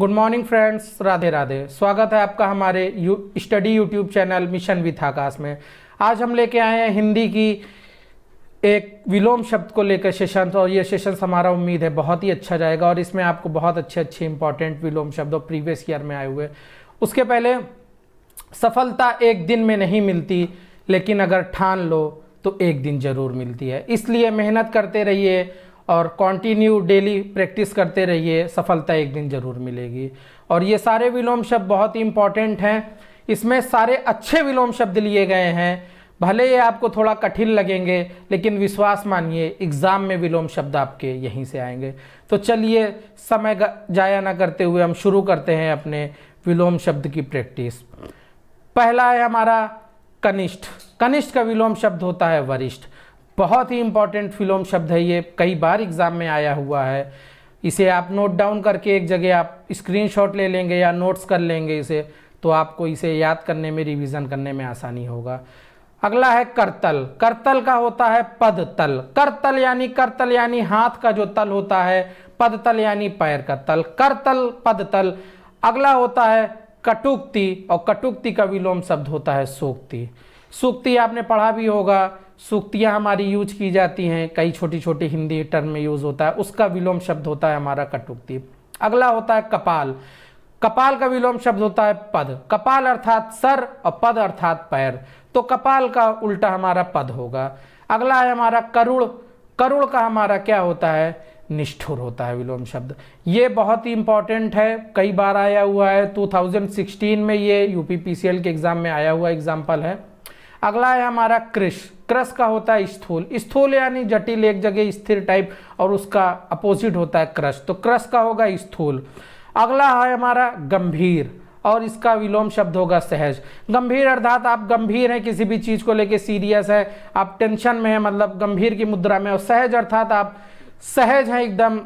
good morning friends Radhe Radhe स्वागत है आपका हमारे U study YouTube channel mission with Aakash में आज हम लेके आए हैं हिंदी की एक विलोम शब्द को लेकर सेशन और तो ये सेशन हमारा उम्मीद है बहुत ही अच्छा जाएगा और इसमें आपको बहुत अच्छे अच्छे इंपॉर्टेंट विलोम शब्द और प्रीवियस ईयर में आए हुए उसके पहले सफलता एक दिन में नहीं मिलती लेकिन अगर ठान लो तो एक दिन ज़रूर मिलती है इसलिए मेहनत करते रहिए और कंटिन्यू डेली प्रैक्टिस करते रहिए सफलता एक दिन ज़रूर मिलेगी और ये सारे विलोम शब्द बहुत ही इंपॉर्टेंट हैं इसमें सारे अच्छे विलोम शब्द लिए गए हैं भले ये आपको थोड़ा कठिन लगेंगे लेकिन विश्वास मानिए एग्ज़ाम में विलोम शब्द आपके यहीं से आएंगे तो चलिए समय जाया ना करते हुए हम शुरू करते हैं अपने विलोम शब्द की प्रैक्टिस पहला है हमारा कनिष्ठ कनिष्ठ का विलोम शब्द होता है वरिष्ठ बहुत ही इंपॉर्टेंट फिलोम शब्द है ये कई बार एग्ज़ाम में आया हुआ है इसे आप नोट डाउन करके एक जगह आप स्क्रीनशॉट ले लेंगे या नोट्स कर लेंगे इसे तो आपको इसे याद करने में रिवीजन करने में आसानी होगा अगला है करतल करतल का होता है पद तल करतल यानी करतल यानी हाथ का जो तल होता है पद तल यानी पैर का तल करतल पद तल अगला होता है कटुक्ति और कटुक्ति का विलोम शब्द होता है सूक्ति सूक्ति आपने पढ़ा भी होगा सूक्तियाँ हमारी यूज की जाती हैं कई छोटी छोटी हिंदी टर्म में यूज होता है उसका विलोम शब्द होता है हमारा कटुक्ति अगला होता है कपाल कपाल का विलोम शब्द होता है पद कपाल अर्थात सर और पद अर्थात पैर तो कपाल का उल्टा हमारा पद होगा अगला है हमारा करुण करुण का हमारा क्या होता है निष्ठुर होता है विलोम शब्द ये बहुत ही इंपॉर्टेंट है कई बार आया हुआ है 2016 में ये यूपीपीसीएल के एग्जाम में आया हुआ एग्जाम्पल है अगला है हमारा कृष क्रस का होता है स्थूल स्थूल यानी जटिल एक जगह स्थिर टाइप और उसका अपोजिट होता है क्रस तो क्रस का होगा स्थूल अगला है हमारा गंभीर और इसका विलोम शब्द होगा सहज गंभीर अर्थात आप गंभीर हैं किसी भी चीज़ को लेके सीरियस है आप टेंशन में हैं मतलब गंभीर की मुद्रा में और सहज अर्थात आप सहज हैं एकदम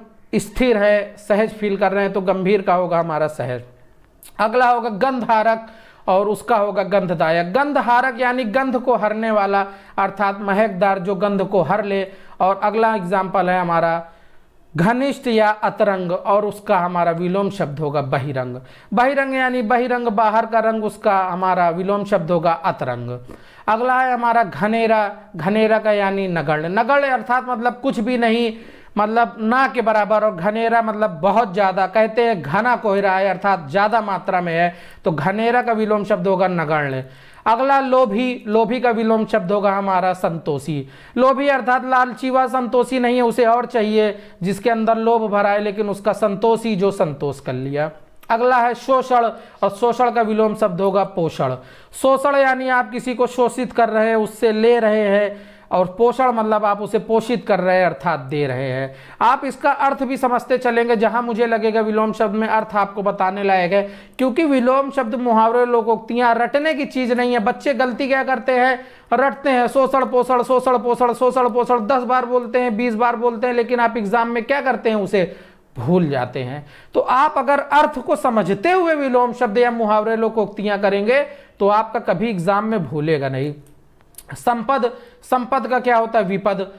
स्थिर है सहज फील कर रहे हैं तो गंभीर का होगा हमारा सहज अगला होगा गंधारक और उसका होगा गंधदायक गंधहारक यानी गंध को हरने वाला अर्थात महकदार जो गंध को हर ले और अगला एग्जाम्पल है हमारा घनिष्ठ या अतरंग और उसका हमारा विलोम शब्द होगा बहिरंग बहिरंग यानी बहिरंग बाहर का रंग उसका हमारा विलोम शब्द होगा अतरंग अगला है हमारा घनेरा घनेरा का यानी नगण्य नगण्य अर्थात मतलब कुछ भी नहीं मतलब ना के बराबर और घनेरा मतलब बहुत ज़्यादा कहते हैं घना कोहरा है अर्थात ज़्यादा मात्रा में है तो घनेरा का विलोम शब्द होगा नगण्य अगला लोभी लोभी का विलोम शब्द होगा हमारा संतोषी लोभी अर्थात लालची संतोषी नहीं है उसे और चाहिए जिसके अंदर लोभ भरा है लेकिन उसका संतोषी जो संतोष कर लिया अगला है शोषण और शोषण का विलोम शब्द होगा पोषण शोषण यानी आप किसी को शोषित कर रहे हैं उससे ले रहे हैं और पोषण मतलब आप उसे पोषित कर रहे हैं अर्थात दे रहे हैं आप इसका अर्थ भी समझते चलेंगे जहां मुझे लगेगा विलोम शब्द में अर्थ आपको बताने लायक है क्योंकि विलोम शब्द मुहावरे लोकोक्तियां रटने की चीज नहीं है बच्चे गलती क्या करते हैं रटते हैं शोषण पोषण शोषण पोषण शोषण पोषण दस बार बोलते हैं बीस बार बोलते हैं लेकिन आप एग्जाम में क्या करते हैं उसे भूल जाते हैं तो आप अगर अर्थ को समझते हुए विलोम शब्द या मुहावरे लोकोक्तियां करेंगे तो आपका कभी एग्जाम में भूलेगा नहीं संपद संपद का क्या होता है विपद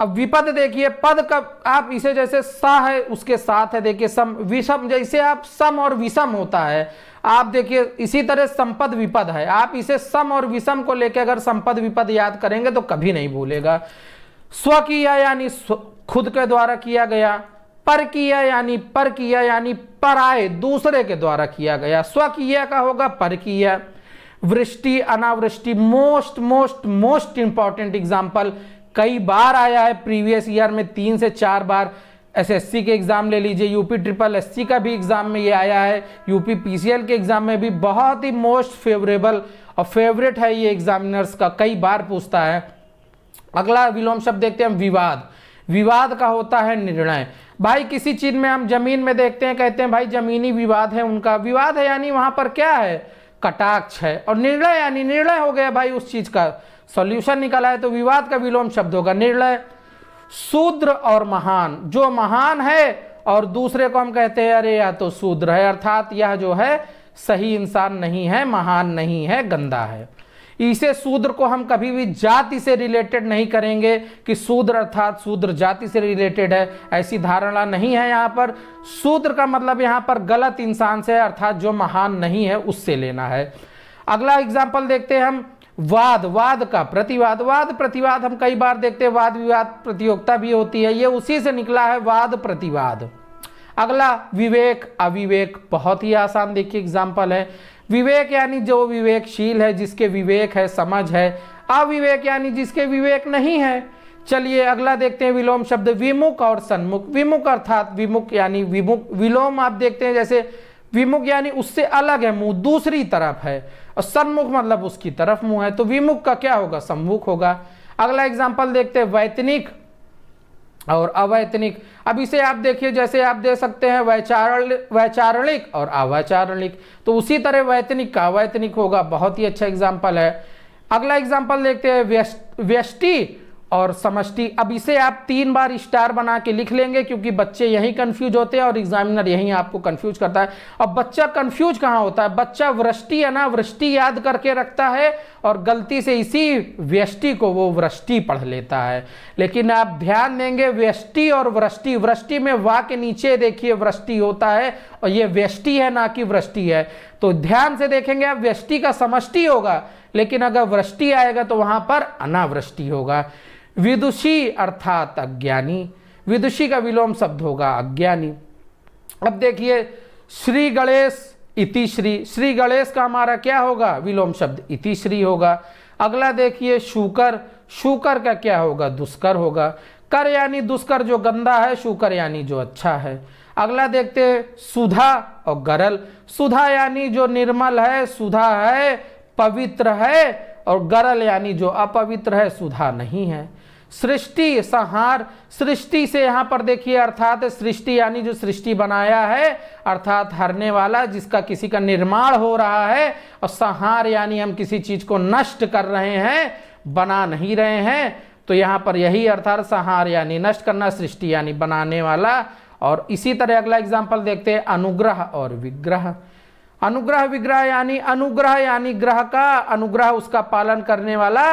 अब विपद देखिए पद का आप इसे जैसे सा है उसके साथ है देखिए सम विषम जैसे आप सम और विषम होता है आप देखिए इसी तरह संपद विपद है आप इसे सम और विषम को लेकर अगर संपद विपद याद करेंगे तो कभी नहीं भूलेगा स्व किया यानी खुद के द्वारा किया गया पर किया यानी पर किया यानी पराए दूसरे के द्वारा किया गया स्व किया का होगा पर किया वृष्टि अनावृष्टि most most most important example कई बार आया है प्रीवियस ईयर में तीन से चार बार एसएससी के एग्ज़ाम ले लीजिए यूपी ट्रिपल एससी का भी एग्ज़ाम में ये आया है यूपी पीसीएल के एग्ज़ाम में भी बहुत ही मोस्ट फेवरेबल और फेवरेट है ये एग्जामिनर्स का कई बार पूछता है अगला विलोम शब्द देखते हैं विवाद विवाद का होता है निर्णय भाई किसी चीज़ में हम जमीन में देखते हैं कहते हैं भाई जमीनी विवाद है उनका विवाद है यानी वहां पर क्या है कटाक्ष है और निर्णय यानी निर्णय हो गया भाई उस चीज का सॉल्यूशन निकला है तो विवाद का विलोम शब्द होगा निर्णय शूद्र और महान जो महान है और दूसरे को हम कहते हैं अरे या तो शूद्र है अर्थात यह जो है सही इंसान नहीं है महान नहीं है गंदा है इसे शूद्र को हम कभी भी जाति से रिलेटेड नहीं करेंगे कि शूद्र अर्थात शूद्र जाति से रिलेटेड है ऐसी धारणा नहीं है यहाँ पर शूद्र का मतलब यहाँ पर गलत इंसान से अर्थात जो महान नहीं है उससे लेना है अगला एग्जाम्पल देखते हैं हम वाद वाद का प्रतिवाद वाद प्रतिवाद हम कई बार देखते हैं वाद विवाद प्रतियोगिता भी होती है ये उसी से निकला है वाद प्रतिवाद अगला विवेक अविवेक बहुत ही आसान देखिए एग्जाम्पल है विवेक यानी जो विवेकशील है जिसके विवेक है समझ है अविवेक यानी जिसके विवेक नहीं है चलिए अगला देखते हैं विलोम शब्द विमुख और सन्मुख विमुख अर्थात विमुख यानी विमुख विलोम आप देखते हैं जैसे विमुख यानी उससे अलग है मुंह दूसरी तरफ है और सन्मुख मतलब उसकी तरफ मुंह है तो विमुख का क्या होगा सम्मुख होगा अगला एग्जाम्पल देखते हैं वैतनिक और अवैतनिक अब इसे आप देखिए जैसे आप दे सकते हैं वैचारण वैचारणिक और अवैचारणिक तो उसी तरह वैतनिक का अवैतनिक होगा बहुत ही अच्छा एग्जाम्पल है अगला एग्जाम्पल देखते हैं व्यष्टि और समष्टि अब इसे आप तीन बार स्टार बना के लिख लेंगे क्योंकि बच्चे यही कंफ्यूज होते हैं और एग्जामिनर यही आपको कंफ्यूज करता है अब बच्चा कंफ्यूज कहाँ होता है बच्चा वृष्टि अनावृष्टि याद करके रखता है और गलती से इसी व्यष्टि को वो वृष्टि पढ़ लेता है लेकिन आप ध्यान देंगे व्यष्टि और वृष्टि वृष्टि में वा के नीचे देखिए वृष्टि होता है और ये व्यष्टि है ना कि वृष्टि है तो ध्यान से देखेंगे आप व्यष्टि का समष्टि होगा लेकिन अगर वृष्टि आएगा तो वहां पर अनावृष्टि होगा विदुषी अर्थात अज्ञानी विदुषी का विलोम शब्द होगा अज्ञानी अब देखिए श्री गणेश इति श्री श्री गणेश का हमारा क्या होगा विलोम शब्द इति श्री होगा अगला देखिए शुकर शुकर का क्या होगा दुष्कर होगा कर यानी दुष्कर जो गंदा है शुकर यानी जो अच्छा है अगला देखते हैं सुधा और गरल सुधा यानी जो निर्मल है सुधा है पवित्र है और गरल यानी जो अपवित्र है सुधा नहीं है सृष्टि संहार सृष्टि से यहाँ पर देखिए अर्थात सृष्टि यानी जो सृष्टि बनाया है अर्थात हरने वाला जिसका किसी का निर्माण हो रहा है और संहार यानी हम किसी चीज़ को नष्ट कर रहे हैं बना नहीं रहे हैं तो यहाँ पर यही अर्थात संहार यानी नष्ट करना सृष्टि यानी बनाने वाला और इसी तरह अगला एग्जाम्पल देखते हैं अनुग्रह और विग्रह अनुग्रह विग्रह यानी अनुग्रह यानी ग्रह का अनुग्रह उसका पालन करने वाला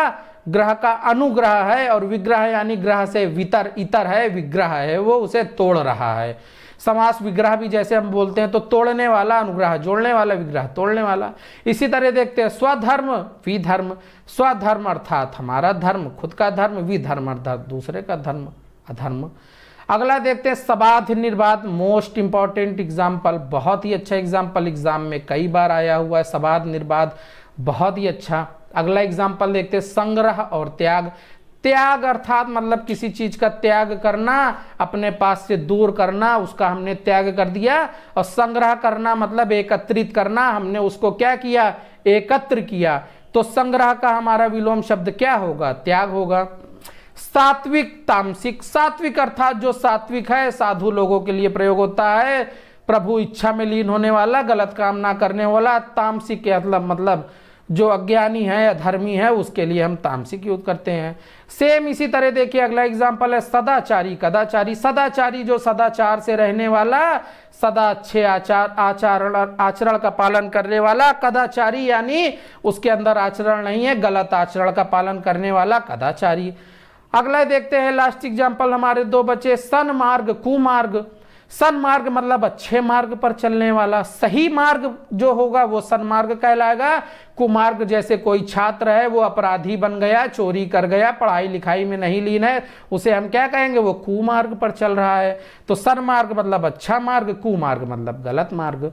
ग्रह का अनुग्रह है और विग्रह यानी ग्रह से वितर इतर है विग्रह है वो उसे तोड़ रहा है समास विग्रह भी जैसे हम बोलते हैं तो तोड़ने वाला अनुग्रह जोड़ने वाला विग्रह तोड़ने वाला इसी तरह देखते हैं स्वधर्म विधर्म स्वधर्म अर्थात हमारा धर्म खुद का धर्म विधर्म अर्थात दूसरे का धर्म अधर्म अगला देखते हैं सबाध निर्बाध मोस्ट इंपॉर्टेंट एग्जाम्पल बहुत ही अच्छा एग्जाम्पल एग्जाम में कई बार आया हुआ है सबाध निर्बाध बहुत ही अच्छा अगला एग्जाम्पल देखते हैं संग्रह और त्याग त्याग अर्थात मतलब किसी चीज का त्याग करना अपने पास से दूर करना उसका हमने त्याग कर दिया और संग्रह करना मतलब एकत्रित करना हमने उसको क्या किया एकत्र किया तो संग्रह का हमारा विलोम शब्द क्या होगा त्याग होगा सात्विक तामसिक सात्विक अर्थात जो सात्विक है साधु लोगों के लिए प्रयोग होता है प्रभु इच्छा में लीन होने वाला गलत काम ना करने वाला तामसिक मतलब मतलब जो अज्ञानी है अधर्मी है उसके लिए हम तामसिक यूज करते हैं सेम इसी तरह देखिए अगला एग्जाम्पल है सदाचारी कदाचारी सदाचारी जो सदाचार से रहने वाला सदा अच्छे आचार आचरण आचरण का पालन करने वाला कदाचारी यानी उसके अंदर आचरण नहीं है गलत आचरण का पालन करने वाला कदाचारी अगला देखते हैं लास्ट एग्जाम्पल हमारे दो सन सनमार्ग कुमार्ग सनमार्ग मतलब अच्छे मार्ग पर चलने वाला सही मार्ग जो होगा वो सनमार्ग कहलाएगा कुमार्ग जैसे कोई छात्र है वो अपराधी बन गया चोरी कर गया पढ़ाई लिखाई में नहीं लीन है उसे हम क्या कहेंगे वो कुमार्ग पर चल रहा है तो सनमार्ग मतलब अच्छा मार्ग कुमार्ग मतलब गलत मार्ग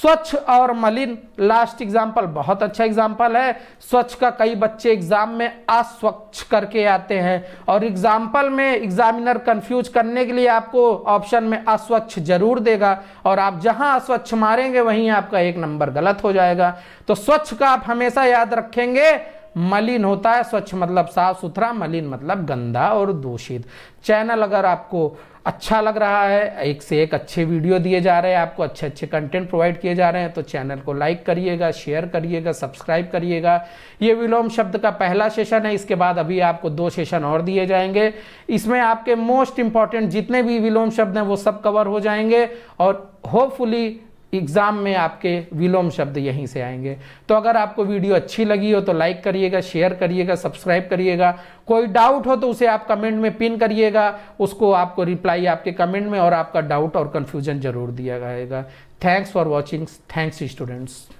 स्वच्छ और मलिन लास्ट एग्जाम्पल बहुत अच्छा एग्जाम्पल है स्वच्छ का कई बच्चे एग्जाम में अस्वच्छ करके आते हैं और एग्जाम्पल में एग्जामिनर कंफ्यूज करने के लिए आपको ऑप्शन में अस्वच्छ जरूर देगा और आप जहां अस्वच्छ मारेंगे वहीं आपका एक नंबर गलत हो जाएगा तो स्वच्छ का आप हमेशा याद रखेंगे मलिन होता है स्वच्छ मतलब साफ सुथरा मलिन मतलब गंदा और दूषित चैनल अगर आपको अच्छा लग रहा है एक से एक अच्छे वीडियो दिए जा रहे हैं आपको अच्छे अच्छे कंटेंट प्रोवाइड किए जा रहे हैं तो चैनल को लाइक करिएगा शेयर करिएगा सब्सक्राइब करिएगा ये विलोम शब्द का पहला सेशन है इसके बाद अभी आपको दो सेशन और दिए जाएंगे इसमें आपके मोस्ट इंपॉर्टेंट जितने भी विलोम शब्द हैं वो सब कवर हो जाएंगे और होपफुली एग्ज़ाम में आपके विलोम शब्द यहीं से आएंगे तो अगर आपको वीडियो अच्छी लगी हो तो लाइक करिएगा शेयर करिएगा सब्सक्राइब करिएगा कोई डाउट हो तो उसे आप कमेंट में पिन करिएगा उसको आपको रिप्लाई आपके कमेंट में और आपका डाउट और कन्फ्यूजन जरूर दिया जाएगा thanks for watching thanks students